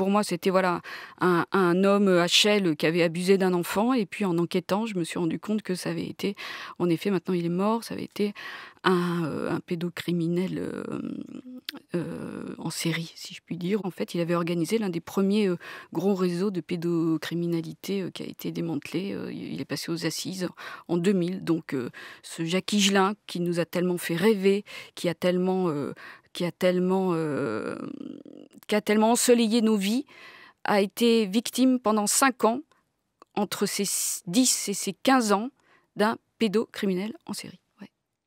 pour moi, c'était voilà un, homme HL qui avait abusé d'un enfant. Et puis en enquêtant, je me suis rendu compte que ça avait été, en effet, maintenant il est mort, ça avait été un, euh, pédocriminel euh, euh, en série, si je puis dire. En fait, il avait organisé l'un des premiers gros réseaux de pédocriminalité qui a été démantelé. il est passé aux assises en 2000. Donc ce Jacques Higelin qui nous a tellement fait rêver, qui a tellement qui a tellement qui a tellement ensoleillé nos vies, a été victime pendant 5 ans, entre ses 10 et ses 15 ans, d'un pédocriminel en série.